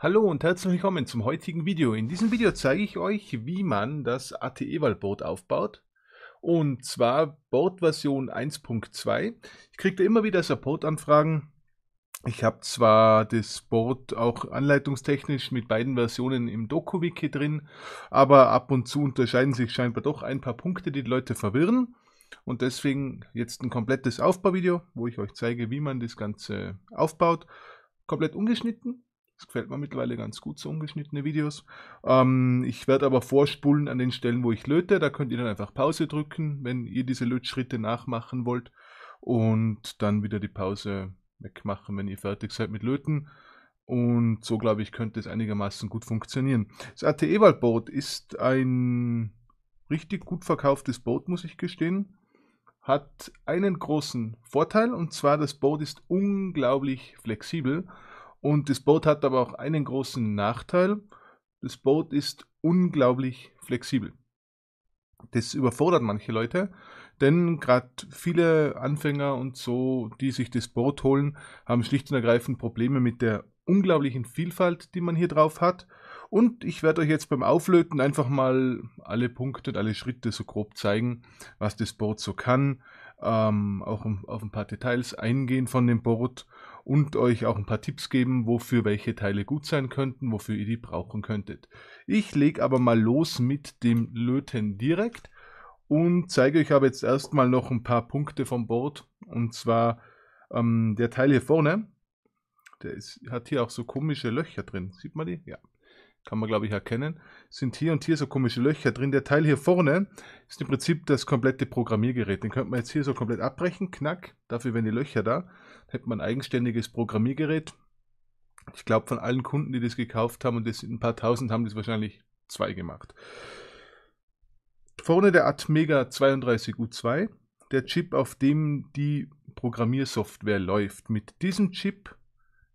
Hallo und herzlich willkommen zum heutigen Video. In diesem Video zeige ich euch, wie man das AT-Eval-Board aufbaut. Und zwar Boardversion 1.2. Ich kriege da immer wieder Support-Anfragen. Ich habe zwar das Board auch anleitungstechnisch mit beiden Versionen im Doku-Wiki drin, aber ab und zu unterscheiden sich scheinbar doch ein paar Punkte, die, die Leute verwirren. Und deswegen jetzt ein komplettes Aufbauvideo, wo ich euch zeige, wie man das Ganze aufbaut. Komplett ungeschnitten, das gefällt mir mittlerweile ganz gut, so ungeschnittene Videos. Ähm, ich werde aber vorspulen an den Stellen, wo ich löte. Da könnt ihr dann einfach Pause drücken, wenn ihr diese Lötschritte nachmachen wollt. Und dann wieder die Pause wegmachen, wenn ihr fertig seid mit Löten. Und so, glaube ich, könnte es einigermaßen gut funktionieren. Das AT Ewald-Boot ist ein richtig gut verkauftes Boot, muss ich gestehen. Hat einen großen Vorteil, und zwar das Boot ist unglaublich flexibel. Und das Boot hat aber auch einen großen Nachteil. Das Boot ist unglaublich flexibel. Das überfordert manche Leute, denn gerade viele Anfänger und so, die sich das Boot holen, haben schlicht und ergreifend Probleme mit der unglaublichen Vielfalt, die man hier drauf hat. Und ich werde euch jetzt beim Auflöten einfach mal alle Punkte und alle Schritte so grob zeigen, was das Board so kann, ähm, auch auf ein paar Details eingehen von dem Board und euch auch ein paar Tipps geben, wofür welche Teile gut sein könnten, wofür ihr die brauchen könntet. Ich lege aber mal los mit dem Löten direkt und zeige euch aber jetzt erstmal noch ein paar Punkte vom Board. Und zwar ähm, der Teil hier vorne, der ist, hat hier auch so komische Löcher drin. Sieht man die? Ja kann man glaube ich erkennen, sind hier und hier so komische Löcher drin. Der Teil hier vorne ist im Prinzip das komplette Programmiergerät. Den könnte man jetzt hier so komplett abbrechen, knack, dafür wären die Löcher da. Dann hätte man ein eigenständiges Programmiergerät. Ich glaube, von allen Kunden, die das gekauft haben, und das sind ein paar tausend, haben das wahrscheinlich zwei gemacht. Vorne der Atmega 32U2, der Chip, auf dem die Programmiersoftware läuft. Mit diesem Chip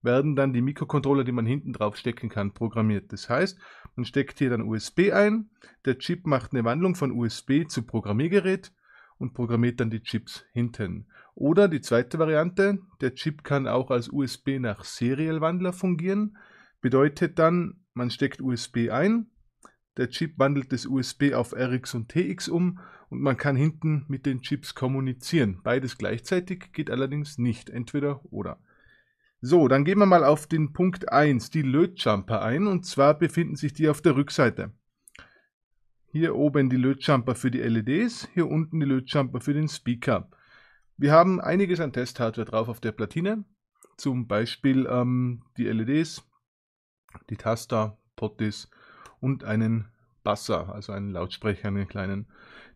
werden dann die Mikrocontroller, die man hinten drauf stecken kann, programmiert. Das heißt, man steckt hier dann USB ein, der Chip macht eine Wandlung von USB zu Programmiergerät und programmiert dann die Chips hinten. Oder die zweite Variante, der Chip kann auch als USB nach Serialwandler fungieren, bedeutet dann, man steckt USB ein, der Chip wandelt das USB auf RX und TX um und man kann hinten mit den Chips kommunizieren. Beides gleichzeitig geht allerdings nicht, entweder oder. So, dann gehen wir mal auf den Punkt 1, die Lötjumper ein. Und zwar befinden sich die auf der Rückseite. Hier oben die Lötjumper für die LEDs, hier unten die Lötjumper für den Speaker. Wir haben einiges an Testhardware drauf auf der Platine. Zum Beispiel ähm, die LEDs, die Taster, Pottis und einen Basser, also einen Lautsprecher, einen kleinen.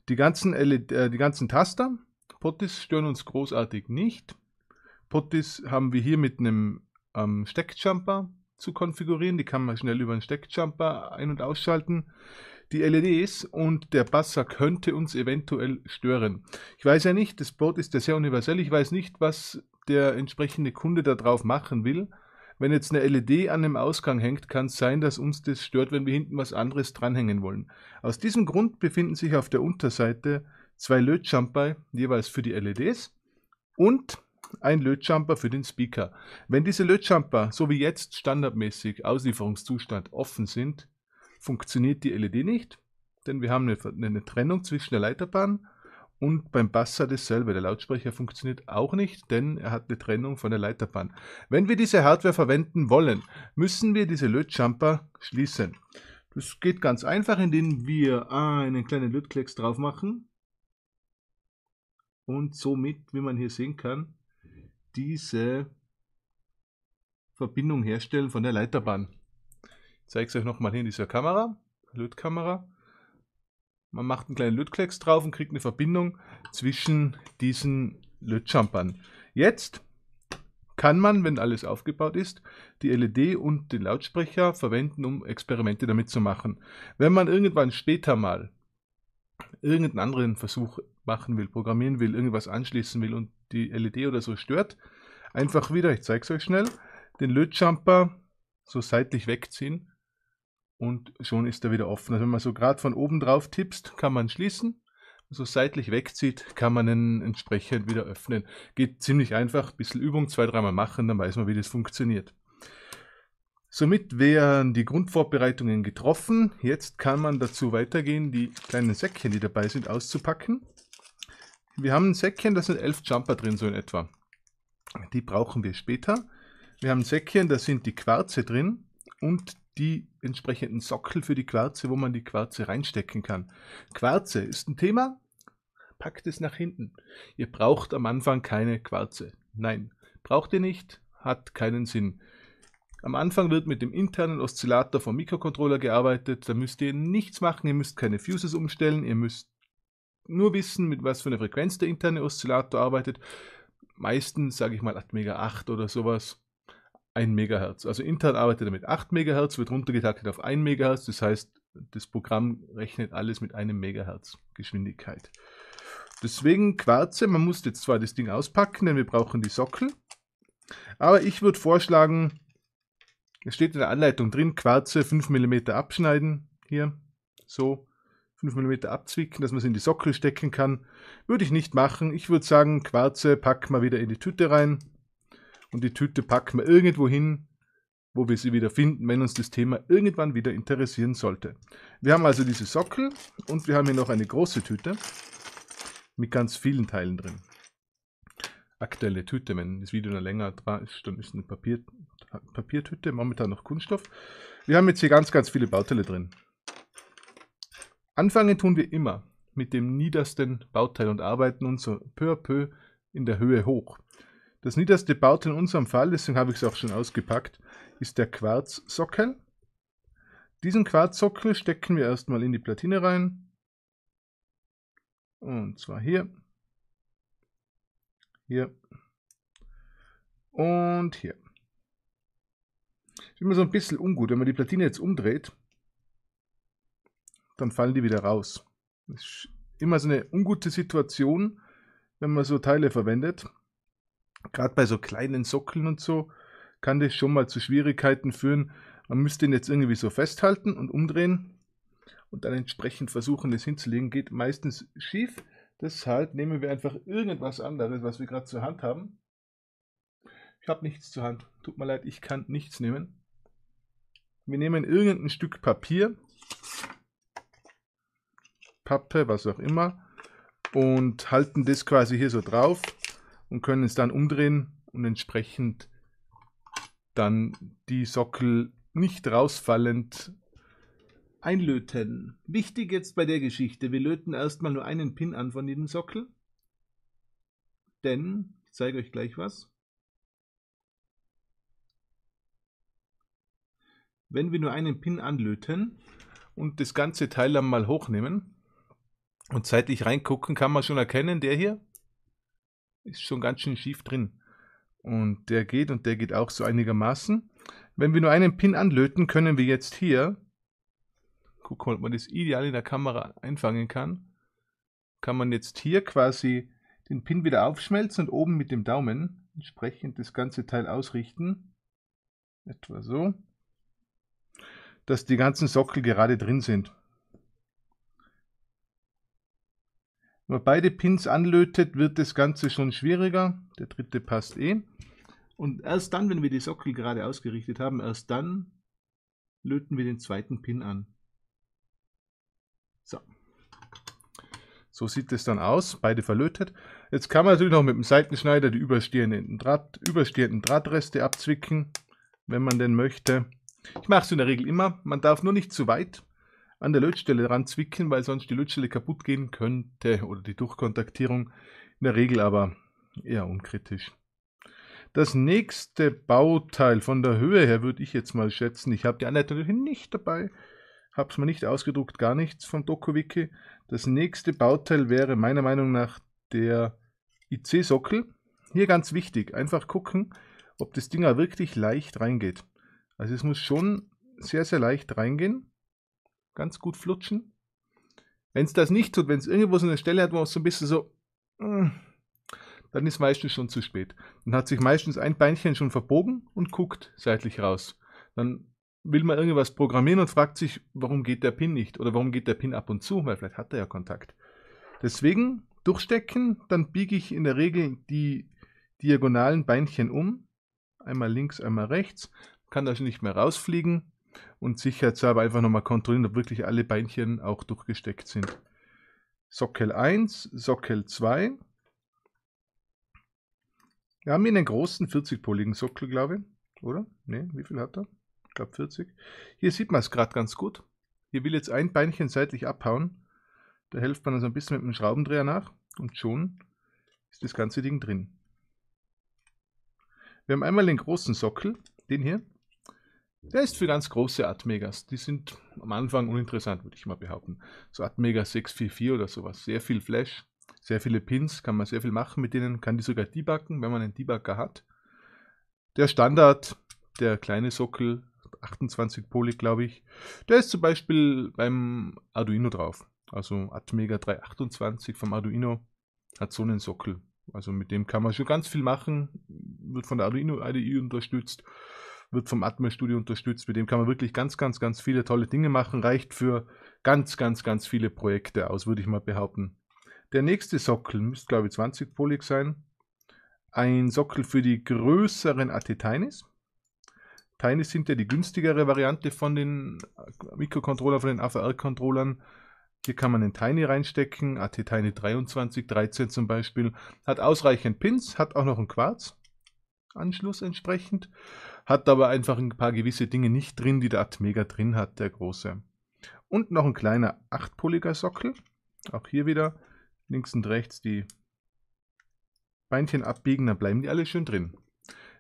Die ganzen, LED, äh, die ganzen Taster, Pottis stören uns großartig nicht. Puttis haben wir hier mit einem ähm, Steckjumper zu konfigurieren. Die kann man schnell über einen Steckjumper ein- und ausschalten. Die LEDs und der Basser könnte uns eventuell stören. Ich weiß ja nicht, das Board ist ja sehr universell. Ich weiß nicht, was der entsprechende Kunde da drauf machen will. Wenn jetzt eine LED an dem Ausgang hängt, kann es sein, dass uns das stört, wenn wir hinten was anderes dranhängen wollen. Aus diesem Grund befinden sich auf der Unterseite zwei Lötjumper jeweils für die LEDs und ein Lötjumper für den Speaker. Wenn diese Lötjumper, so wie jetzt standardmäßig Auslieferungszustand offen sind, funktioniert die LED nicht, denn wir haben eine, eine Trennung zwischen der Leiterbahn und beim Basser dasselbe. Der Lautsprecher funktioniert auch nicht, denn er hat eine Trennung von der Leiterbahn. Wenn wir diese Hardware verwenden wollen, müssen wir diese Lötjumper schließen. Das geht ganz einfach, indem wir einen kleinen Lötklecks drauf machen. Und somit, wie man hier sehen kann, diese Verbindung herstellen von der Leiterbahn. Ich zeige es euch nochmal hier in dieser Kamera, Lötkamera. Man macht einen kleinen Lötklecks drauf und kriegt eine Verbindung zwischen diesen Lötjumpern. Jetzt kann man, wenn alles aufgebaut ist, die LED und den Lautsprecher verwenden, um Experimente damit zu machen. Wenn man irgendwann später mal irgendeinen anderen Versuch machen will, programmieren will, irgendwas anschließen will und die LED oder so stört, einfach wieder, ich zeige es euch schnell, den Lötjumper so seitlich wegziehen und schon ist er wieder offen. Also wenn man so gerade von oben drauf tippst, kann man schließen. So seitlich wegzieht, kann man ihn entsprechend wieder öffnen. Geht ziemlich einfach, ein bisschen Übung, zwei, dreimal machen, dann weiß man, wie das funktioniert. Somit wären die Grundvorbereitungen getroffen. Jetzt kann man dazu weitergehen, die kleinen Säckchen, die dabei sind, auszupacken. Wir haben ein Säckchen, da sind elf Jumper drin, so in etwa. Die brauchen wir später. Wir haben ein Säckchen, da sind die Quarze drin und die entsprechenden Sockel für die Quarze, wo man die Quarze reinstecken kann. Quarze ist ein Thema, packt es nach hinten. Ihr braucht am Anfang keine Quarze. Nein, braucht ihr nicht, hat keinen Sinn. Am Anfang wird mit dem internen Oszillator vom Mikrocontroller gearbeitet. Da müsst ihr nichts machen, ihr müsst keine Fuses umstellen, ihr müsst nur wissen, mit was für einer Frequenz der interne Oszillator arbeitet. Meistens, sage ich mal, 8 Mega 8 oder sowas. 1 Megahertz. Also intern arbeitet er mit 8 Megahertz, wird runtergetaktet auf 1 Megahertz. Das heißt, das Programm rechnet alles mit einem Megahertz Geschwindigkeit. Deswegen Quarze, man muss jetzt zwar das Ding auspacken, denn wir brauchen die Sockel. Aber ich würde vorschlagen, es steht in der Anleitung drin, Quarze 5 mm abschneiden. Hier, so. 5 mm abzwicken, dass man es in die Sockel stecken kann. Würde ich nicht machen. Ich würde sagen, Quarze packen wir wieder in die Tüte rein. Und die Tüte packen wir irgendwo hin, wo wir sie wieder finden, wenn uns das Thema irgendwann wieder interessieren sollte. Wir haben also diese Sockel und wir haben hier noch eine große Tüte mit ganz vielen Teilen drin. Aktuelle Tüte, wenn das Video noch länger dran ist, dann ist eine Papier, Papiertüte, momentan noch Kunststoff. Wir haben jetzt hier ganz, ganz viele Bauteile drin. Anfangen tun wir immer mit dem niedersten Bauteil und arbeiten uns so peu à peu in der Höhe hoch. Das niederste Bauteil in unserem Fall, deswegen habe ich es auch schon ausgepackt, ist der Quarzsockel. Diesen Quarzsockel stecken wir erstmal in die Platine rein. Und zwar hier. Hier. Und hier. Ist immer so ein bisschen ungut, wenn man die Platine jetzt umdreht, dann fallen die wieder raus. Das ist immer so eine ungute Situation, wenn man so Teile verwendet. Gerade bei so kleinen Sockeln und so kann das schon mal zu Schwierigkeiten führen. Man müsste ihn jetzt irgendwie so festhalten und umdrehen und dann entsprechend versuchen, das hinzulegen. Geht meistens schief. Deshalb nehmen wir einfach irgendwas anderes, was wir gerade zur Hand haben. Ich habe nichts zur Hand. Tut mir leid, ich kann nichts nehmen. Wir nehmen irgendein Stück Papier Pappe, was auch immer. Und halten das quasi hier so drauf und können es dann umdrehen und entsprechend dann die Sockel nicht rausfallend einlöten. Wichtig jetzt bei der Geschichte, wir löten erstmal nur einen Pin an von jedem Sockel. Denn, ich zeige euch gleich was, wenn wir nur einen Pin anlöten und das ganze Teil dann mal hochnehmen, und seitlich reingucken kann man schon erkennen, der hier ist schon ganz schön schief drin. Und der geht und der geht auch so einigermaßen. Wenn wir nur einen Pin anlöten, können wir jetzt hier, guck mal, ob man das ideal in der Kamera einfangen kann, kann man jetzt hier quasi den Pin wieder aufschmelzen und oben mit dem Daumen entsprechend das ganze Teil ausrichten. Etwa so. Dass die ganzen Sockel gerade drin sind. Wenn man beide Pins anlötet, wird das Ganze schon schwieriger. Der dritte passt eh. Und erst dann, wenn wir die Sockel gerade ausgerichtet haben, erst dann löten wir den zweiten Pin an. So. So sieht es dann aus, beide verlötet. Jetzt kann man natürlich noch mit dem Seitenschneider die überstehenden, Draht, überstehenden Drahtreste abzwicken, wenn man denn möchte. Ich mache es in der Regel immer, man darf nur nicht zu weit an der Lötstelle dran zwicken, weil sonst die Lötstelle kaputt gehen könnte oder die Durchkontaktierung. In der Regel aber eher unkritisch. Das nächste Bauteil von der Höhe her würde ich jetzt mal schätzen. Ich habe die Anleitung nicht dabei, habe es mir nicht ausgedruckt, gar nichts vom DokuWiki. Das nächste Bauteil wäre meiner Meinung nach der IC-Sockel. Hier ganz wichtig, einfach gucken, ob das Ding wirklich leicht reingeht. Also es muss schon sehr, sehr leicht reingehen ganz gut flutschen. Wenn es das nicht tut, wenn es irgendwo so eine Stelle hat, wo es so ein bisschen so, mm, dann ist meistens schon zu spät. Dann hat sich meistens ein Beinchen schon verbogen und guckt seitlich raus. Dann will man irgendwas programmieren und fragt sich, warum geht der Pin nicht oder warum geht der Pin ab und zu, weil vielleicht hat er ja Kontakt. Deswegen durchstecken, dann biege ich in der Regel die diagonalen Beinchen um, einmal links, einmal rechts, kann also nicht mehr rausfliegen und sicherheitshalber einfach nochmal kontrollieren, ob wirklich alle Beinchen auch durchgesteckt sind. Sockel 1, Sockel 2. Wir haben hier einen großen 40-poligen Sockel, glaube ich, oder? Ne, wie viel hat er? Ich glaube 40. Hier sieht man es gerade ganz gut. Hier will jetzt ein Beinchen seitlich abhauen. Da hilft man also ein bisschen mit dem Schraubendreher nach und schon ist das ganze Ding drin. Wir haben einmal den großen Sockel, den hier, der ist für ganz große Atmegas. Die sind am Anfang uninteressant, würde ich mal behaupten. So Atmega 644 oder sowas. Sehr viel Flash, sehr viele Pins, kann man sehr viel machen mit denen. Kann die sogar debuggen, wenn man einen Debugger hat. Der Standard, der kleine Sockel, 28 Poly, glaube ich, der ist zum Beispiel beim Arduino drauf. Also Atmega 328 vom Arduino hat so einen Sockel. Also mit dem kann man schon ganz viel machen, wird von der Arduino IDE unterstützt wird vom Atmel Studio unterstützt. Mit dem kann man wirklich ganz, ganz, ganz viele tolle Dinge machen. Reicht für ganz, ganz, ganz viele Projekte aus, würde ich mal behaupten. Der nächste Sockel müsste, glaube ich, 20-polig sein. Ein Sockel für die größeren AT Atetinis. Tinies sind ja die günstigere Variante von den äh, Mikrocontroller, von den AVR-Controllern. Hier kann man einen Tiny reinstecken, AT Tiny 23, 13 zum Beispiel. Hat ausreichend Pins, hat auch noch einen Quarz. Anschluss entsprechend, hat aber einfach ein paar gewisse Dinge nicht drin, die der Atmega drin hat, der große. Und noch ein kleiner 8-poliger Sockel. Auch hier wieder links und rechts die Beinchen abbiegen, dann bleiben die alle schön drin.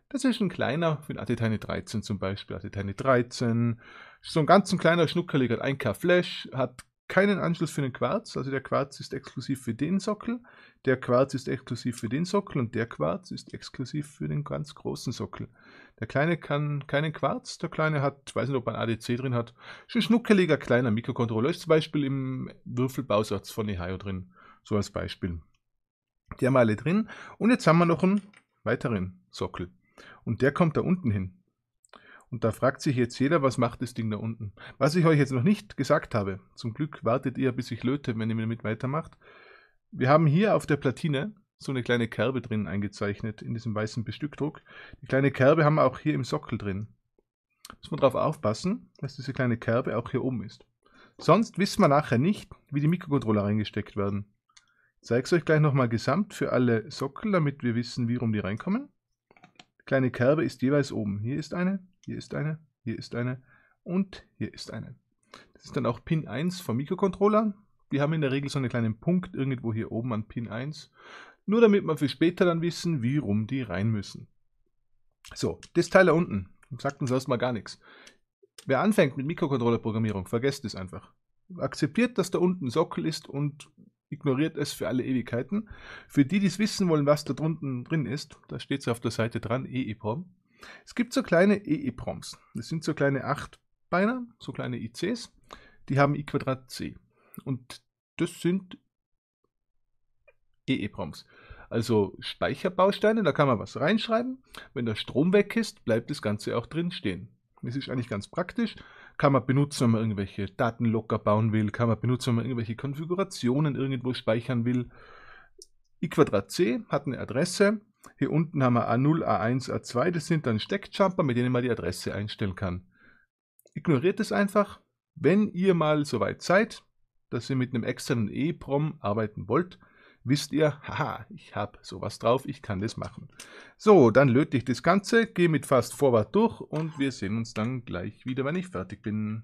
Das ist ein kleiner, für den Atitane 13 zum Beispiel, Atitane 13. So ein ganz ein kleiner schnuckeliger 1K Flash, hat keinen Anschluss für den Quarz. Also der Quarz ist exklusiv für den Sockel, der Quarz ist exklusiv für den Sockel und der Quarz ist exklusiv für den ganz großen Sockel. Der kleine kann keinen Quarz, der kleine hat, ich weiß nicht, ob man ADC drin hat, schon schnuckeliger kleiner Mikrocontroller. Ist zum Beispiel im Würfelbausatz von Ehio drin, so als Beispiel. Die haben wir alle drin. Und jetzt haben wir noch einen weiteren Sockel. Und der kommt da unten hin. Und da fragt sich jetzt jeder, was macht das Ding da unten? Was ich euch jetzt noch nicht gesagt habe, zum Glück wartet ihr, bis ich löte, wenn ihr mit weitermacht. Wir haben hier auf der Platine so eine kleine Kerbe drin eingezeichnet, in diesem weißen Bestückdruck. Die kleine Kerbe haben wir auch hier im Sockel drin. Muss man darauf aufpassen, dass diese kleine Kerbe auch hier oben ist. Sonst wissen wir nachher nicht, wie die Mikrocontroller reingesteckt werden. Ich zeige es euch gleich nochmal gesamt für alle Sockel, damit wir wissen, wie rum die reinkommen. Die kleine Kerbe ist jeweils oben. Hier ist eine, hier ist eine, hier ist eine und hier ist eine. Das ist dann auch Pin 1 vom Mikrocontroller. Die haben in der Regel so einen kleinen Punkt irgendwo hier oben an Pin 1. Nur damit wir für später dann wissen, wie rum die rein müssen. So, das Teil da unten sagt uns erstmal gar nichts. Wer anfängt mit Mikrocontroller-Programmierung, vergesst es einfach. Akzeptiert, dass da unten Sockel ist und ignoriert es für alle Ewigkeiten. Für die, die es wissen wollen, was da drunten drin ist, da steht es auf der Seite dran, EEPROM, es gibt so kleine EEPROMs. Das sind so kleine Achtbeiner, so kleine ICs. Die haben I2C. Und das sind EEPROMs. Also Speicherbausteine, da kann man was reinschreiben. Wenn der Strom weg ist, bleibt das Ganze auch drin stehen. Das ist eigentlich ganz praktisch. Kann man benutzen, wenn man irgendwelche Daten locker bauen will. Kann man benutzen, wenn man irgendwelche Konfigurationen irgendwo speichern will. I2C hat eine Adresse, hier unten haben wir A0, A1, A2. Das sind dann Steckjumper, mit denen man die Adresse einstellen kann. Ignoriert es einfach. Wenn ihr mal soweit seid, dass ihr mit einem externen EEPROM arbeiten wollt, wisst ihr, haha, ich habe sowas drauf, ich kann das machen. So, dann löte ich das Ganze, gehe mit Fast Forward durch und wir sehen uns dann gleich wieder, wenn ich fertig bin.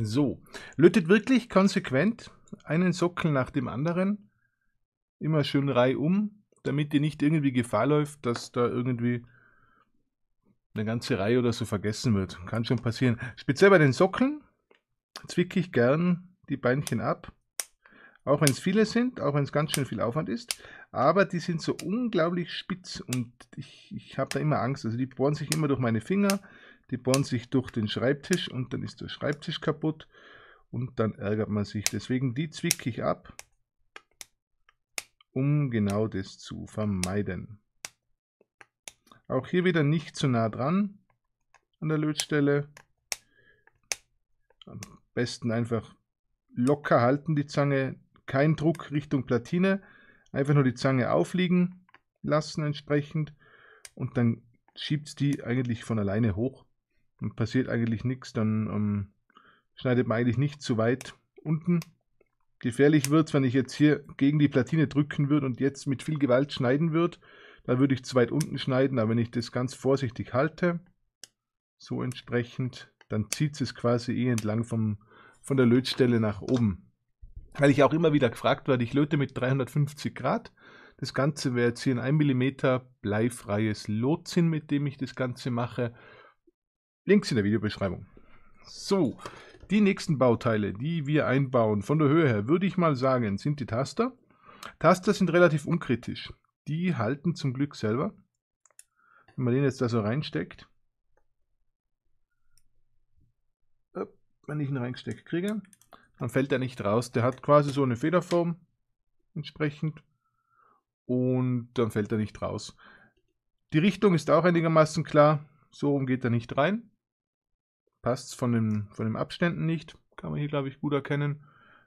So, lötet wirklich konsequent einen Sockel nach dem anderen, immer schön reihum, damit dir nicht irgendwie Gefahr läuft, dass da irgendwie eine ganze Reihe oder so vergessen wird. Kann schon passieren. Speziell bei den Sockeln zwicke ich gern die Beinchen ab. Auch wenn es viele sind, auch wenn es ganz schön viel Aufwand ist. Aber die sind so unglaublich spitz und ich, ich habe da immer Angst. Also die bohren sich immer durch meine Finger. Die bohren sich durch den Schreibtisch und dann ist der Schreibtisch kaputt und dann ärgert man sich. Deswegen die zwicke ich ab, um genau das zu vermeiden. Auch hier wieder nicht zu nah dran an der Lötstelle. Am besten einfach locker halten die Zange, kein Druck Richtung Platine, einfach nur die Zange aufliegen lassen entsprechend und dann schiebt die eigentlich von alleine hoch und passiert eigentlich nichts, dann ähm, schneidet man eigentlich nicht zu weit unten. Gefährlich wird es, wenn ich jetzt hier gegen die Platine drücken würde und jetzt mit viel Gewalt schneiden würde. Da würde ich zu weit unten schneiden, aber wenn ich das ganz vorsichtig halte, so entsprechend, dann zieht es quasi eh entlang vom, von der Lötstelle nach oben. Weil ich auch immer wieder gefragt werde, ich löte mit 350 Grad. Das Ganze wäre jetzt hier ein 1 mm bleifreies Lotzinn, mit dem ich das Ganze mache. Links in der Videobeschreibung. So, die nächsten Bauteile, die wir einbauen, von der Höhe her, würde ich mal sagen, sind die Taster. Taster sind relativ unkritisch. Die halten zum Glück selber. Wenn man den jetzt da so reinsteckt, wenn ich ihn reingesteckt kriege, dann fällt er nicht raus. Der hat quasi so eine Federform entsprechend und dann fällt er nicht raus. Die Richtung ist auch einigermaßen klar. So rum geht er nicht rein passt von von den Abständen nicht. Kann man hier, glaube ich, gut erkennen.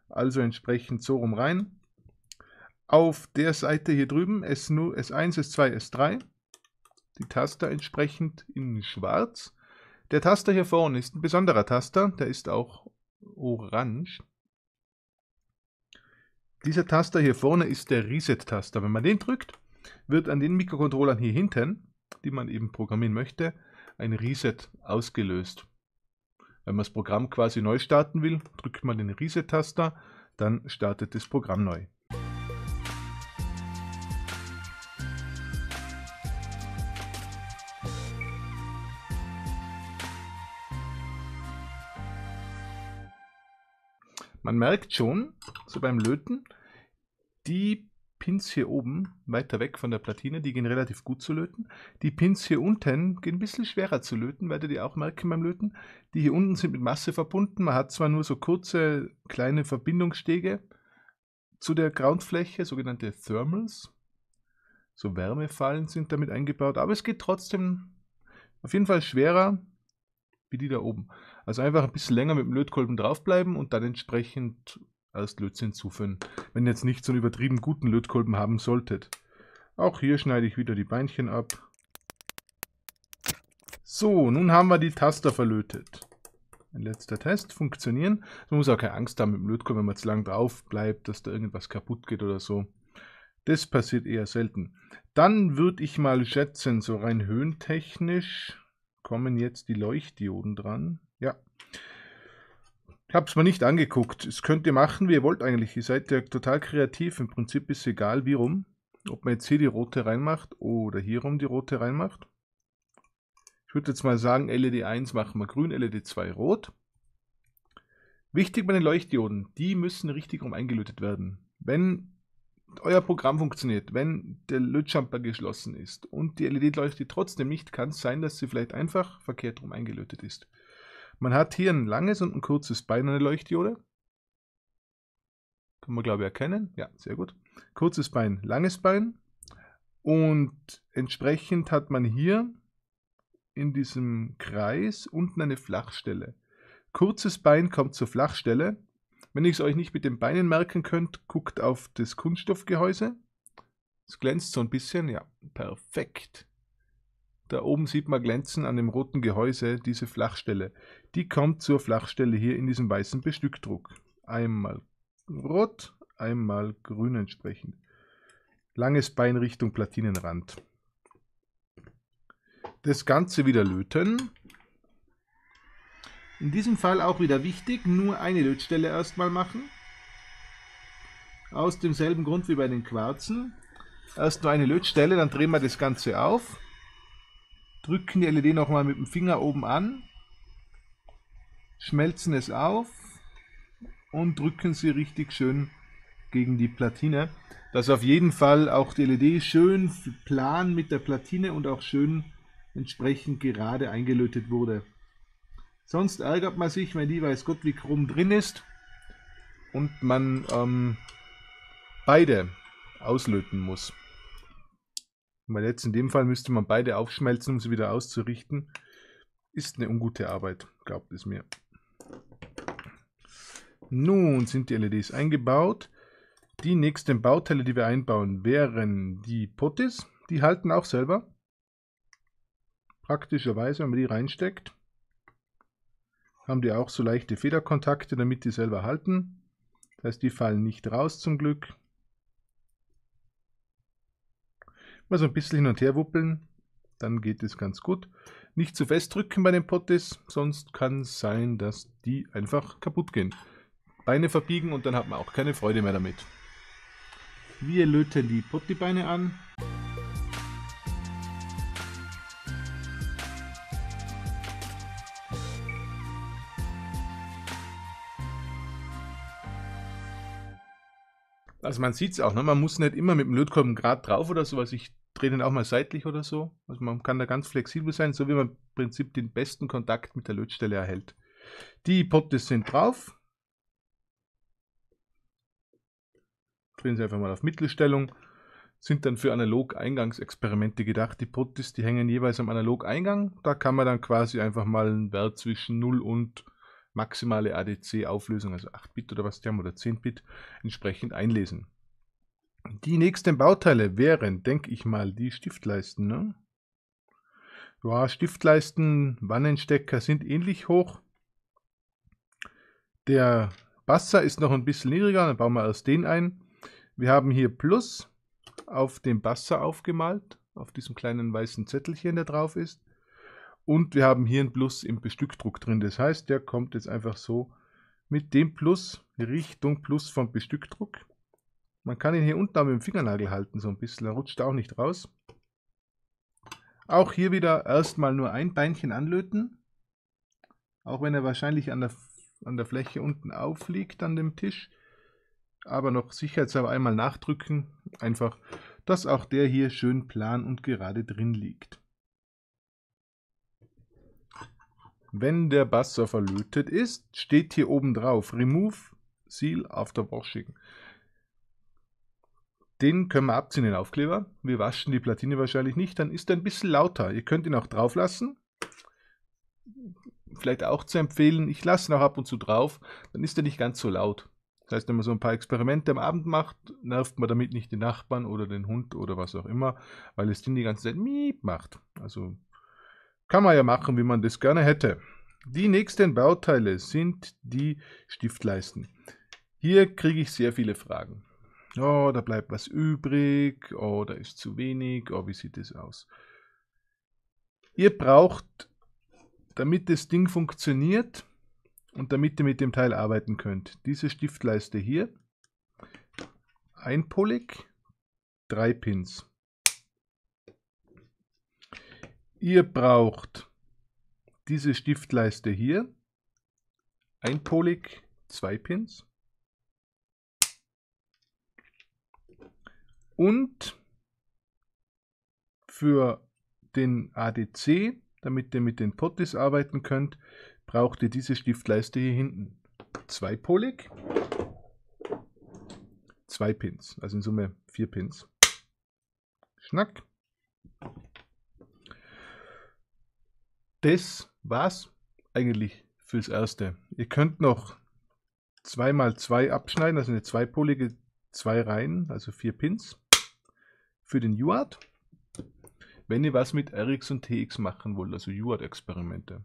Also entsprechend so rum rein. Auf der Seite hier drüben S0, S1, S2, S3. Die Taster entsprechend in schwarz. Der Taster hier vorne ist ein besonderer Taster. Der ist auch orange. Dieser Taster hier vorne ist der Reset-Taster. Wenn man den drückt, wird an den Mikrocontrollern hier hinten, die man eben programmieren möchte, ein Reset ausgelöst. Wenn man das Programm quasi neu starten will, drückt man den Reset-Taster, dann startet das Programm neu. Man merkt schon, so beim Löten, die Pins hier oben weiter weg von der Platine, die gehen relativ gut zu löten. Die Pins hier unten gehen ein bisschen schwerer zu löten, werdet ihr auch merken beim Löten. Die hier unten sind mit Masse verbunden. Man hat zwar nur so kurze kleine Verbindungsstege zu der Groundfläche, sogenannte Thermals. So Wärmefallen sind damit eingebaut, aber es geht trotzdem auf jeden Fall schwerer wie die da oben. Also einfach ein bisschen länger mit dem Lötkolben draufbleiben und dann entsprechend als Lötz hinzufügen, wenn ihr jetzt nicht so einen übertrieben guten Lötkolben haben solltet. Auch hier schneide ich wieder die Beinchen ab. So, nun haben wir die Taster verlötet. Ein letzter Test, funktionieren. Man muss auch keine Angst haben mit dem Lötkolben, wenn man zu lang drauf bleibt, dass da irgendwas kaputt geht oder so. Das passiert eher selten. Dann würde ich mal schätzen, so rein höhentechnisch kommen jetzt die Leuchtdioden dran. Ja, habe es mir nicht angeguckt. Es könnt ihr machen, wie ihr wollt eigentlich. Ihr seid ja total kreativ. Im Prinzip ist es egal, wie rum. Ob man jetzt hier die rote reinmacht oder hier rum die rote reinmacht. Ich würde jetzt mal sagen, LED 1 machen wir grün, LED 2 rot. Wichtig bei den Leuchtdioden, die müssen richtig rum eingelötet werden. Wenn euer Programm funktioniert, wenn der Lötjumper geschlossen ist und die LED leuchtet trotzdem nicht, kann es sein, dass sie vielleicht einfach verkehrt rum eingelötet ist. Man hat hier ein langes und ein kurzes Bein eine Leuchtdiode. Kann man, glaube ich, erkennen. Ja, sehr gut. Kurzes Bein, langes Bein. Und entsprechend hat man hier in diesem Kreis unten eine Flachstelle. Kurzes Bein kommt zur Flachstelle. Wenn ihr es euch nicht mit den Beinen merken könnt, guckt auf das Kunststoffgehäuse. Es glänzt so ein bisschen, ja, perfekt. Da oben sieht man glänzen an dem roten Gehäuse diese Flachstelle. Die kommt zur Flachstelle hier in diesem weißen Bestückdruck. Einmal rot, einmal grün entsprechend. Langes Bein Richtung Platinenrand. Das Ganze wieder löten. In diesem Fall auch wieder wichtig, nur eine Lötstelle erstmal machen. Aus demselben Grund wie bei den Quarzen. Erst nur eine Lötstelle, dann drehen wir das Ganze auf drücken die LED nochmal mit dem Finger oben an, schmelzen es auf und drücken sie richtig schön gegen die Platine, dass auf jeden Fall auch die LED schön plan mit der Platine und auch schön entsprechend gerade eingelötet wurde. Sonst ärgert man sich, wenn die weiß Gott wie krumm drin ist und man ähm, beide auslöten muss weil jetzt in dem Fall müsste man beide aufschmelzen, um sie wieder auszurichten. Ist eine ungute Arbeit, glaubt es mir. Nun sind die LEDs eingebaut. Die nächsten Bauteile, die wir einbauen, wären die Pottis. Die halten auch selber. Praktischerweise, wenn man die reinsteckt, haben die auch so leichte Federkontakte, damit die selber halten. Das heißt, die fallen nicht raus zum Glück. Mal so ein bisschen hin und her wuppeln, dann geht es ganz gut. Nicht zu fest drücken bei den Pottis, sonst kann es sein, dass die einfach kaputt gehen. Beine verbiegen und dann hat man auch keine Freude mehr damit. Wir löten die Pottibeine an. Also man sieht es auch, ne? man muss nicht immer mit dem Lötkolben gerade drauf oder sowas. Ich drehe den auch mal seitlich oder so. Also man kann da ganz flexibel sein, so wie man im Prinzip den besten Kontakt mit der Lötstelle erhält. Die Pottes sind drauf. Drehen Sie einfach mal auf Mittelstellung. Sind dann für Analog-Eingangsexperimente gedacht. Die Pottes, die hängen jeweils am Analog-Eingang. Da kann man dann quasi einfach mal einen Wert zwischen 0 und 0 maximale ADC-Auflösung, also 8-Bit oder was die haben, oder 10-Bit, entsprechend einlesen. Die nächsten Bauteile wären, denke ich mal, die Stiftleisten. Ne? Ja, Stiftleisten, Wannenstecker sind ähnlich hoch. Der Basser ist noch ein bisschen niedriger, dann bauen wir erst den ein. Wir haben hier Plus auf dem Basser aufgemalt, auf diesem kleinen weißen Zettelchen, der drauf ist. Und wir haben hier ein Plus im Bestückdruck drin. Das heißt, der kommt jetzt einfach so mit dem Plus Richtung Plus vom Bestückdruck. Man kann ihn hier unten auch mit dem Fingernagel halten, so ein bisschen. Er rutscht auch nicht raus. Auch hier wieder erstmal nur ein Beinchen anlöten. Auch wenn er wahrscheinlich an der, an der Fläche unten aufliegt an dem Tisch. Aber noch sicherheitshalber einmal nachdrücken. Einfach, dass auch der hier schön plan und gerade drin liegt. Wenn der Bass-Server lötet ist, steht hier oben drauf Remove Seal After Washing. Den können wir abziehen, den Aufkleber. Wir waschen die Platine wahrscheinlich nicht, dann ist er ein bisschen lauter. Ihr könnt ihn auch drauf lassen. Vielleicht auch zu empfehlen, ich lasse ihn auch ab und zu drauf, dann ist er nicht ganz so laut. Das heißt, wenn man so ein paar Experimente am Abend macht, nervt man damit nicht den Nachbarn oder den Hund oder was auch immer, weil es den die ganze Zeit miep macht. Also kann man ja machen, wie man das gerne hätte. Die nächsten Bauteile sind die Stiftleisten. Hier kriege ich sehr viele Fragen. Oh, da bleibt was übrig. Oh, da ist zu wenig. Oh, wie sieht das aus? Ihr braucht, damit das Ding funktioniert und damit ihr mit dem Teil arbeiten könnt, diese Stiftleiste hier, einpolig, drei Pins. Ihr braucht diese Stiftleiste hier, einpolig, zwei Pins und für den ADC, damit ihr mit den Pottis arbeiten könnt, braucht ihr diese Stiftleiste hier hinten. Zweipolig, zwei Pins, also in Summe vier Pins. Schnack das war's eigentlich fürs Erste. Ihr könnt noch 2x2 abschneiden, also eine zweipolige zwei Reihen, also vier Pins für den UART, wenn ihr was mit RX und TX machen wollt, also UART-Experimente.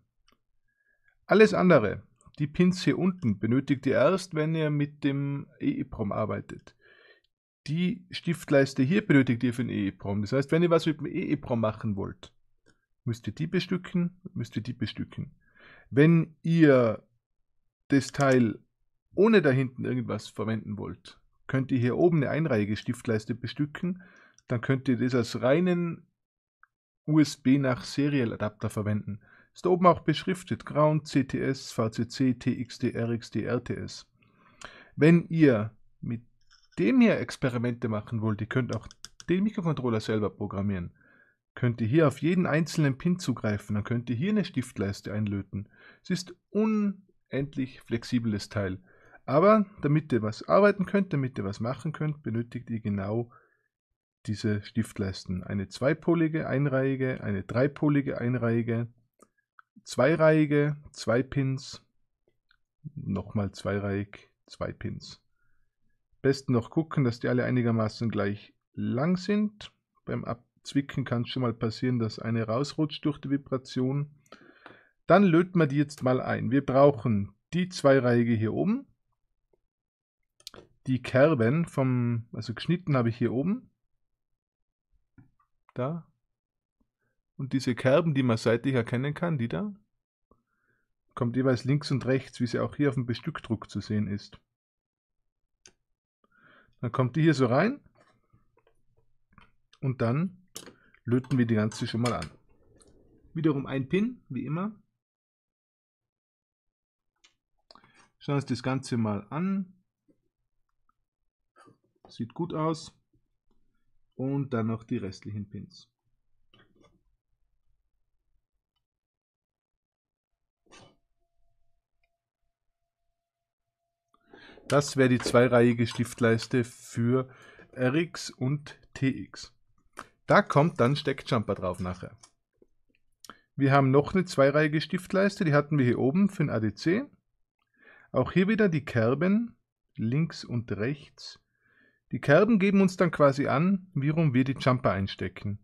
Alles andere, die Pins hier unten, benötigt ihr erst, wenn ihr mit dem EEPROM arbeitet. Die Stiftleiste hier benötigt ihr für den EEPROM. Das heißt, wenn ihr was mit dem EEPROM machen wollt, müsst ihr die bestücken, müsst ihr die bestücken. Wenn ihr das Teil ohne da hinten irgendwas verwenden wollt, könnt ihr hier oben eine einreihige Stiftleiste bestücken, dann könnt ihr das als reinen USB nach Serial Adapter verwenden. Ist da oben auch beschriftet, Ground, CTS, VCC, TXT, RXT, RTS. Wenn ihr mit dem hier Experimente machen wollt, ihr könnt auch den Mikrocontroller selber programmieren könnt ihr hier auf jeden einzelnen Pin zugreifen. Dann könnt ihr hier eine Stiftleiste einlöten. Es ist unendlich flexibles Teil. Aber damit ihr was arbeiten könnt, damit ihr was machen könnt, benötigt ihr genau diese Stiftleisten. Eine zweipolige, einreihige, eine dreipolige, einreihige, zweireihige, zwei Pins, nochmal zweireihig, zwei Pins. Besten noch gucken, dass die alle einigermaßen gleich lang sind beim Ab Zwicken kann es schon mal passieren, dass eine rausrutscht durch die Vibration. Dann löten wir die jetzt mal ein. Wir brauchen die zweireihige hier oben, die Kerben vom, also geschnitten habe ich hier oben, da, und diese Kerben, die man seitlich erkennen kann, die da, kommt jeweils links und rechts, wie sie auch hier auf dem Bestückdruck zu sehen ist. Dann kommt die hier so rein und dann löten wir die ganze schon mal an. Wiederum ein Pin, wie immer. Schauen wir uns das Ganze mal an. Sieht gut aus. Und dann noch die restlichen Pins. Das wäre die zweireihige Stiftleiste für RX und TX. Da kommt dann Steckjumper drauf nachher. Wir haben noch eine zweireihige Stiftleiste, die hatten wir hier oben für den ADC. Auch hier wieder die Kerben, links und rechts. Die Kerben geben uns dann quasi an, wie rum wir die Jumper einstecken.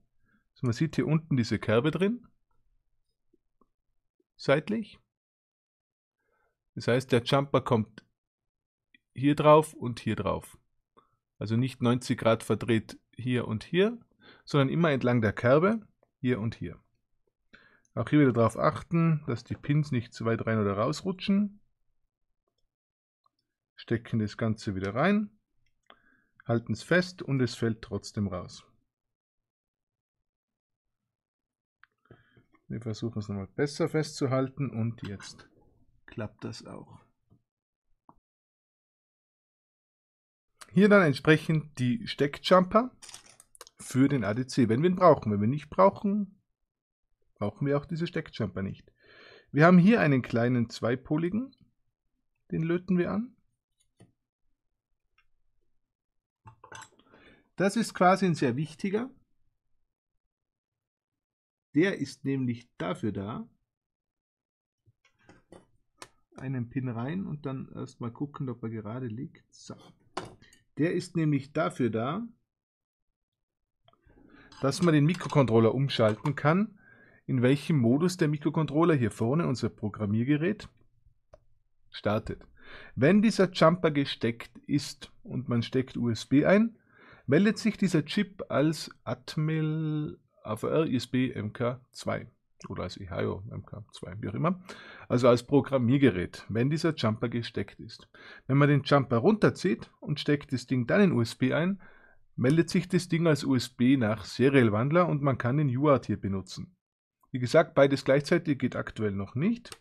So, man sieht hier unten diese Kerbe drin, seitlich. Das heißt, der Jumper kommt hier drauf und hier drauf. Also nicht 90 Grad verdreht hier und hier, sondern immer entlang der Kerbe, hier und hier. Auch hier wieder darauf achten, dass die Pins nicht zu weit rein oder rausrutschen. Stecken das Ganze wieder rein, halten es fest und es fällt trotzdem raus. Wir versuchen es nochmal besser festzuhalten und jetzt klappt das auch. Hier dann entsprechend die Steckjumper für den ADC, wenn wir ihn brauchen. Wenn wir ihn nicht brauchen, brauchen wir auch diese Steckjumper nicht. Wir haben hier einen kleinen zweipoligen, den löten wir an. Das ist quasi ein sehr wichtiger. Der ist nämlich dafür da. Einen Pin rein und dann erstmal gucken, ob er gerade liegt. So. Der ist nämlich dafür da, dass man den Mikrocontroller umschalten kann, in welchem Modus der Mikrocontroller hier vorne, unser Programmiergerät, startet. Wenn dieser Jumper gesteckt ist und man steckt USB ein, meldet sich dieser Chip als Atmel AVR USB MK2 oder als e IHIO MK2, wie auch immer, also als Programmiergerät, wenn dieser Jumper gesteckt ist. Wenn man den Jumper runterzieht und steckt das Ding dann in USB ein, meldet sich das Ding als USB nach Serial-Wandler und man kann den UART hier benutzen. Wie gesagt, beides gleichzeitig geht aktuell noch nicht,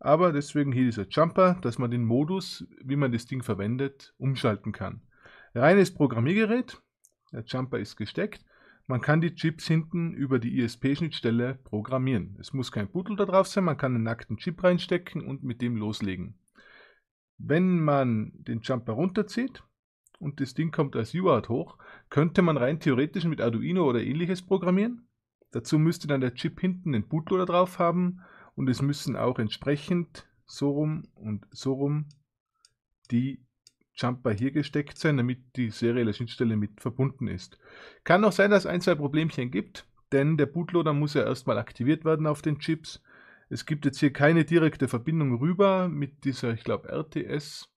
aber deswegen hier dieser Jumper, dass man den Modus, wie man das Ding verwendet, umschalten kann. Reines Programmiergerät, der Jumper ist gesteckt, man kann die Chips hinten über die ISP-Schnittstelle programmieren. Es muss kein Bootel da drauf sein, man kann einen nackten Chip reinstecken und mit dem loslegen. Wenn man den Jumper runterzieht, und das Ding kommt als UART hoch, könnte man rein theoretisch mit Arduino oder ähnliches programmieren. Dazu müsste dann der Chip hinten den Bootloader drauf haben und es müssen auch entsprechend so rum und so rum die Jumper hier gesteckt sein, damit die serielle Schnittstelle mit verbunden ist. Kann auch sein, dass es ein, zwei Problemchen gibt, denn der Bootloader muss ja erstmal aktiviert werden auf den Chips. Es gibt jetzt hier keine direkte Verbindung rüber mit dieser, ich glaube, RTS,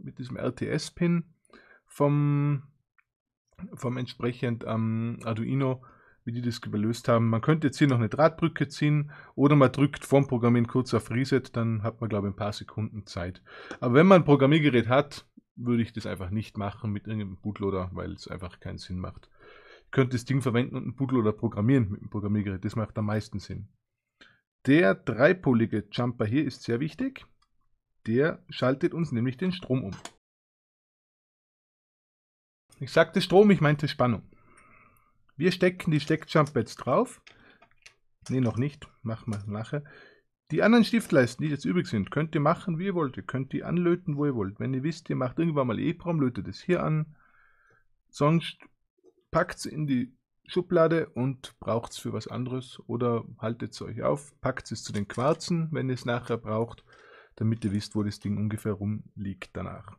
mit diesem RTS-Pin vom, vom entsprechend ähm, Arduino, wie die das gelöst haben. Man könnte jetzt hier noch eine Drahtbrücke ziehen oder man drückt vom Programmieren kurz auf Reset, dann hat man, glaube ich, ein paar Sekunden Zeit. Aber wenn man ein Programmiergerät hat, würde ich das einfach nicht machen mit irgendeinem Bootloader, weil es einfach keinen Sinn macht. Ich könnte das Ding verwenden und einen Bootloader programmieren mit dem Programmiergerät, das macht am meisten Sinn. Der dreipolige Jumper hier ist sehr wichtig. Der schaltet uns nämlich den Strom um. Ich sagte Strom, ich meinte Spannung. Wir stecken die Steckjumpbeds drauf. Ne, noch nicht. Machen wir nachher. Die anderen Stiftleisten, die jetzt übrig sind, könnt ihr machen, wie ihr wollt. Ihr könnt die anlöten, wo ihr wollt. Wenn ihr wisst, ihr macht irgendwann mal EEPROM, lötet es hier an. Sonst packt es in die Schublade und braucht es für was anderes oder haltet es euch auf, packt es zu den Quarzen, wenn ihr es nachher braucht, damit ihr wisst, wo das Ding ungefähr rumliegt danach.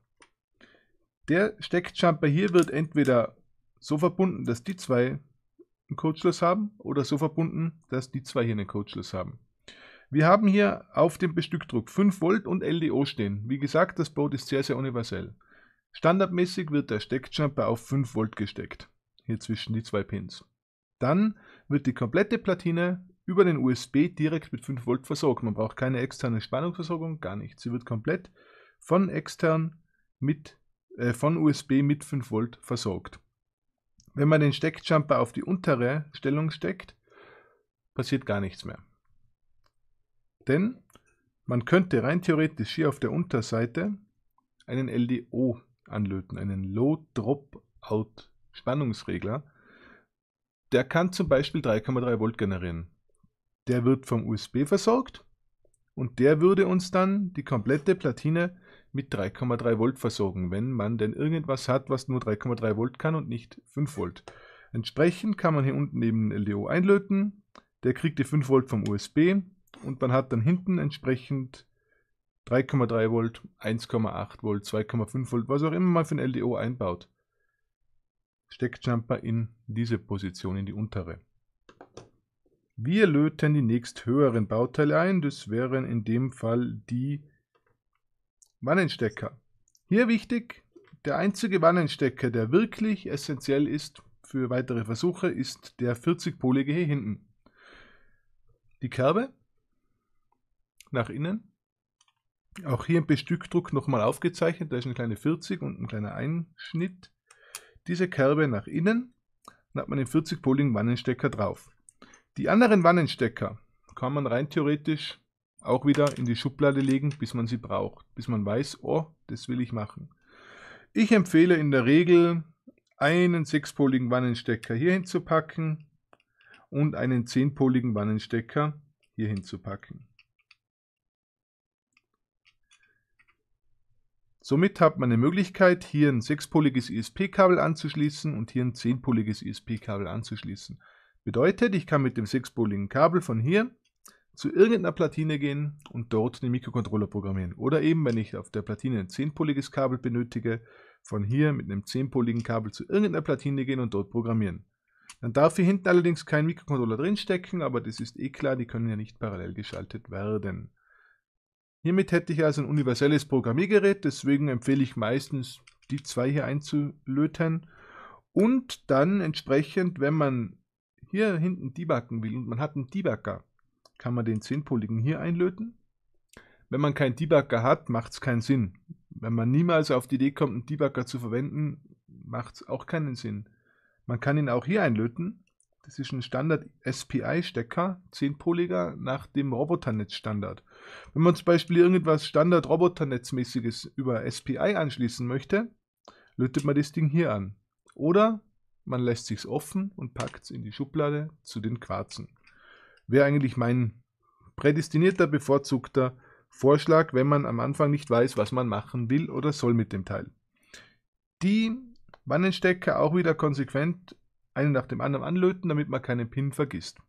Der Steckjumper hier wird entweder so verbunden, dass die zwei einen Codeschluss haben oder so verbunden, dass die zwei hier einen Codeschluss haben. Wir haben hier auf dem Bestückdruck 5 Volt und LDO stehen. Wie gesagt, das Board ist sehr, sehr universell. Standardmäßig wird der Steckjumper auf 5 Volt gesteckt, hier zwischen die zwei Pins. Dann wird die komplette Platine über den USB direkt mit 5 Volt versorgt. Man braucht keine externe Spannungsversorgung, gar nichts. Sie wird komplett von extern mit äh, von USB mit 5 Volt versorgt. Wenn man den Steckjumper auf die untere Stellung steckt, passiert gar nichts mehr. Denn man könnte rein theoretisch hier auf der Unterseite einen LDO anlöten, einen Low Dropout Spannungsregler. Der kann zum Beispiel 3,3 Volt generieren. Der wird vom USB versorgt und der würde uns dann die komplette Platine mit 3,3 Volt versorgen, wenn man denn irgendwas hat, was nur 3,3 Volt kann und nicht 5 Volt. Entsprechend kann man hier unten eben ein LDO einlöten, der kriegt die 5 Volt vom USB und man hat dann hinten entsprechend 3,3 Volt, 1,8 Volt, 2,5 Volt, was auch immer man für ein LDO e einbaut. Steckjumper in diese Position, in die untere. Wir löten die nächst höheren Bauteile ein, das wären in dem Fall die Wannenstecker. Hier wichtig, der einzige Wannenstecker, der wirklich essentiell ist für weitere Versuche, ist der 40-polige hier hinten. Die Kerbe nach innen. Auch hier im Bestückdruck nochmal aufgezeichnet. Da ist eine kleine 40 und ein kleiner Einschnitt. Diese Kerbe nach innen. Dann hat man den 40-poligen Wannenstecker drauf. Die anderen Wannenstecker kann man rein theoretisch auch wieder in die Schublade legen, bis man sie braucht, bis man weiß, oh, das will ich machen. Ich empfehle in der Regel, einen sechspoligen Wannenstecker hier hinzupacken und einen zehnpoligen Wannenstecker hier hinzupacken. Somit hat man die Möglichkeit, hier ein sechspoliges ISP-Kabel anzuschließen und hier ein zehnpoliges ISP-Kabel anzuschließen. Bedeutet, ich kann mit dem sechspoligen Kabel von hier zu irgendeiner Platine gehen und dort den Mikrocontroller programmieren. Oder eben, wenn ich auf der Platine ein 10-poliges Kabel benötige, von hier mit einem 10-poligen Kabel zu irgendeiner Platine gehen und dort programmieren. Dann darf hier hinten allerdings kein Mikrocontroller drinstecken, aber das ist eh klar, die können ja nicht parallel geschaltet werden. Hiermit hätte ich also ein universelles Programmiergerät, deswegen empfehle ich meistens, die zwei hier einzulöten. Und dann entsprechend, wenn man hier hinten debuggen will und man hat einen Debugger, kann man den zehnpoligen hier einlöten. Wenn man keinen Debugger hat, macht es keinen Sinn. Wenn man niemals auf die Idee kommt, einen Debugger zu verwenden, macht es auch keinen Sinn. Man kann ihn auch hier einlöten. Das ist ein Standard SPI-Stecker, 10-poliger, nach dem Roboternetz-Standard. Wenn man zum Beispiel irgendwas Standard-Roboternetzmäßiges über SPI anschließen möchte, lötet man das Ding hier an. Oder man lässt sich offen und packt es in die Schublade zu den Quarzen wäre eigentlich mein prädestinierter, bevorzugter Vorschlag, wenn man am Anfang nicht weiß, was man machen will oder soll mit dem Teil. Die Wannenstecker auch wieder konsequent einen nach dem anderen anlöten, damit man keinen Pin vergisst.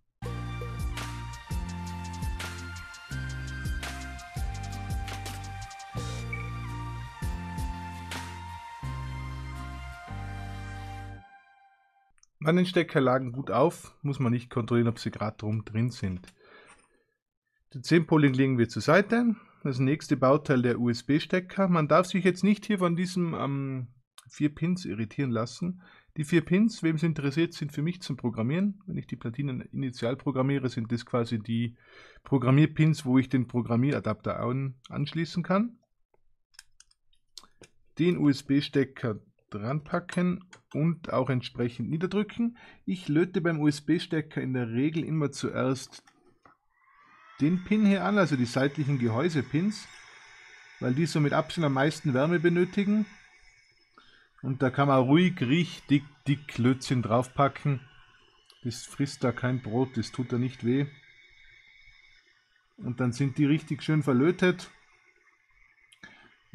Nein, den Stecker lagen gut auf, muss man nicht kontrollieren, ob sie gerade drum drin sind. Den 10-Polling legen wir zur Seite. Das nächste Bauteil der USB-Stecker. Man darf sich jetzt nicht hier von diesen ähm, 4 Pins irritieren lassen. Die vier Pins, wem es interessiert, sind für mich zum Programmieren. Wenn ich die Platinen initial programmiere, sind das quasi die Programmierpins, wo ich den Programmieradapter an anschließen kann. Den USB-Stecker dran packen und auch entsprechend niederdrücken. Ich löte beim USB-Stecker in der Regel immer zuerst den Pin hier an, also die seitlichen Gehäuse-Pins, weil die so mit Abstand am meisten Wärme benötigen. Und da kann man ruhig richtig dick Lötzchen draufpacken. Das frisst da kein Brot, das tut da nicht weh. Und dann sind die richtig schön verlötet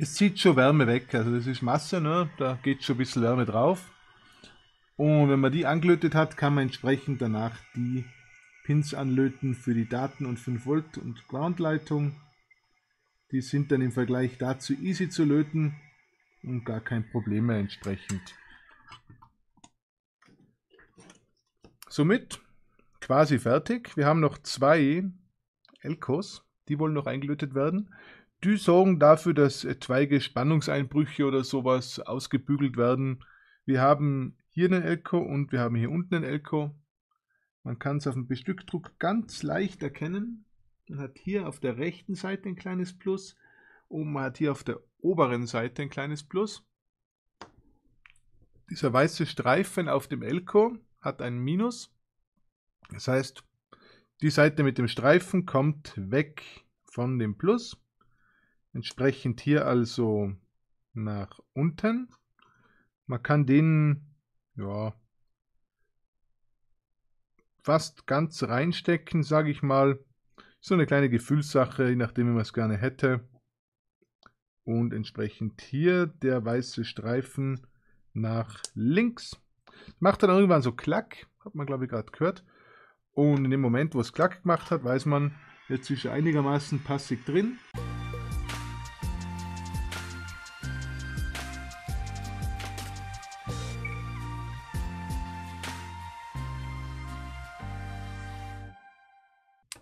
es zieht schon Wärme weg. Also das ist Masse, ne? da geht schon ein bisschen Wärme drauf. Und wenn man die angelötet hat, kann man entsprechend danach die Pins anlöten für die Daten und 5 Volt und Groundleitung. Die sind dann im Vergleich dazu easy zu löten und gar kein Problem mehr entsprechend. Somit quasi fertig. Wir haben noch zwei Elkos, die wollen noch eingelötet werden die sorgen dafür, dass äh, etwaige Spannungseinbrüche oder sowas ausgebügelt werden. Wir haben hier einen Elko und wir haben hier unten einen Elko. Man kann es auf dem Bestückdruck ganz leicht erkennen. Man hat hier auf der rechten Seite ein kleines Plus und man hat hier auf der oberen Seite ein kleines Plus. Dieser weiße Streifen auf dem Elko hat ein Minus. Das heißt, die Seite mit dem Streifen kommt weg von dem Plus. Entsprechend hier also nach unten. Man kann den ja, fast ganz reinstecken, sage ich mal. So eine kleine Gefühlssache, je nachdem, wie man es gerne hätte. Und entsprechend hier der weiße Streifen nach links. Macht dann irgendwann so Klack, hat man glaube ich gerade gehört. Und in dem Moment, wo es Klack gemacht hat, weiß man, jetzt ist er einigermaßen passig drin.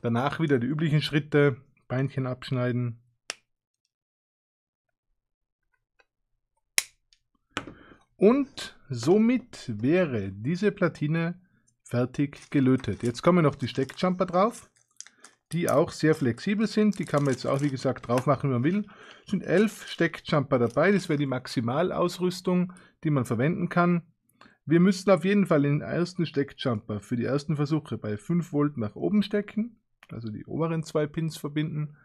Danach wieder die üblichen Schritte, Beinchen abschneiden. Und somit wäre diese Platine fertig gelötet. Jetzt kommen noch die Steckjumper drauf, die auch sehr flexibel sind. Die kann man jetzt auch, wie gesagt, drauf machen, wie man will. Es sind elf Steckjumper dabei. Das wäre die Maximalausrüstung, die man verwenden kann. Wir müssen auf jeden Fall den ersten Steckjumper für die ersten Versuche bei 5 Volt nach oben stecken also die oberen zwei Pins verbinden.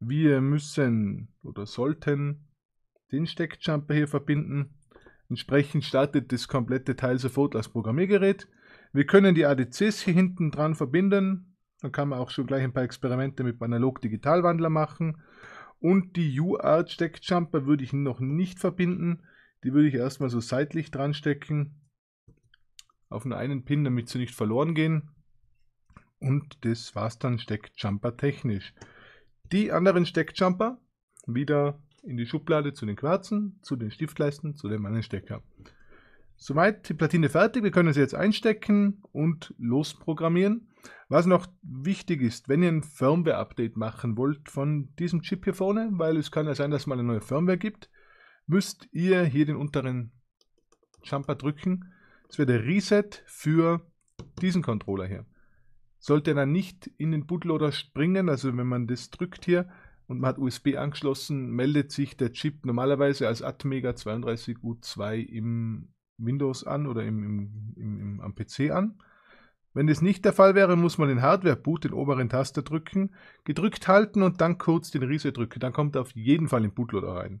Wir müssen oder sollten den Steckjumper hier verbinden. Entsprechend startet das komplette Teil sofort als Programmiergerät. Wir können die ADCs hier hinten dran verbinden. Dann kann man auch schon gleich ein paar Experimente mit Analog-Digital-Wandler machen. Und die UART-Steckjumper würde ich noch nicht verbinden. Die würde ich erstmal so seitlich dran stecken. Auf nur einen Pin, damit sie nicht verloren gehen. Und das war's dann Steckjumper technisch. Die anderen Steckjumper wieder in die Schublade zu den Quarzen, zu den Stiftleisten, zu dem anderen Stecker. Soweit die Platine fertig, wir können sie jetzt einstecken und losprogrammieren. Was noch wichtig ist, wenn ihr ein Firmware-Update machen wollt von diesem Chip hier vorne, weil es kann ja sein, dass es mal eine neue Firmware gibt, müsst ihr hier den unteren Jumper drücken. Das wäre der Reset für diesen Controller hier. Sollte dann nicht in den Bootloader springen, also wenn man das drückt hier und man hat USB angeschlossen, meldet sich der Chip normalerweise als Atmega 32U2 im Windows an oder im, im, im, im am PC an. Wenn das nicht der Fall wäre, muss man den Hardware-Boot, den oberen Taster drücken, gedrückt halten und dann kurz den Riese drücken. Dann kommt er auf jeden Fall im Bootloader rein.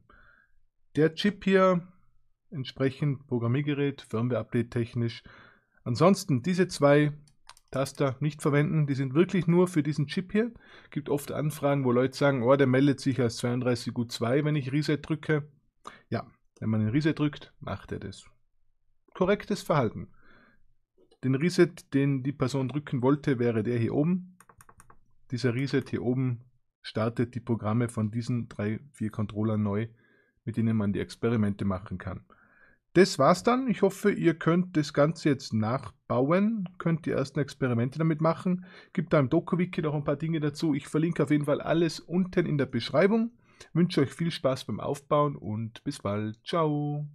Der Chip hier, entsprechend Programmiergerät, Firmware-Update technisch. Ansonsten diese zwei Taster nicht verwenden. Die sind wirklich nur für diesen Chip hier. Gibt oft Anfragen, wo Leute sagen, oh, der meldet sich als 32U2, wenn ich Reset drücke. Ja, wenn man den Reset drückt, macht er das. Korrektes Verhalten. Den Reset, den die Person drücken wollte, wäre der hier oben. Dieser Reset hier oben startet die Programme von diesen drei, vier Controllern neu, mit denen man die Experimente machen kann das war's dann. Ich hoffe, ihr könnt das Ganze jetzt nachbauen, könnt die ersten Experimente damit machen. Gibt da im Doku-Wiki noch ein paar Dinge dazu. Ich verlinke auf jeden Fall alles unten in der Beschreibung. Ich wünsche euch viel Spaß beim Aufbauen und bis bald. Ciao.